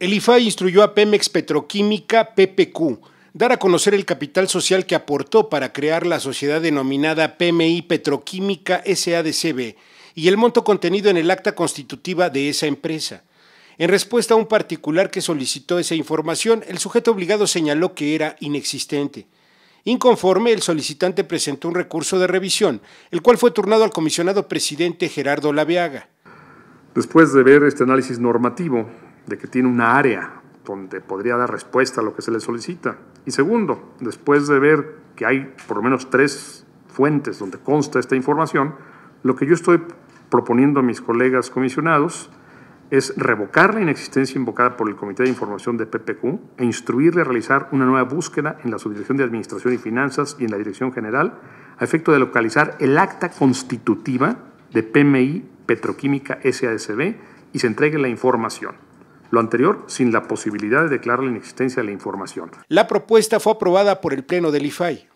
El IFAI instruyó a Pemex Petroquímica PPQ dar a conocer el capital social que aportó para crear la sociedad denominada PMI Petroquímica SADCB y el monto contenido en el acta constitutiva de esa empresa. En respuesta a un particular que solicitó esa información, el sujeto obligado señaló que era inexistente. Inconforme, el solicitante presentó un recurso de revisión, el cual fue turnado al comisionado presidente Gerardo Laveaga. Después de ver este análisis normativo de que tiene una área donde podría dar respuesta a lo que se le solicita. Y segundo, después de ver que hay por lo menos tres fuentes donde consta esta información, lo que yo estoy proponiendo a mis colegas comisionados es revocar la inexistencia invocada por el Comité de Información de PPQ e instruirle a realizar una nueva búsqueda en la Subdirección de Administración y Finanzas y en la Dirección General a efecto de localizar el acta constitutiva de PMI Petroquímica SASB y se entregue la información. Lo anterior sin la posibilidad de declarar la inexistencia de la información. La propuesta fue aprobada por el Pleno del IFAI.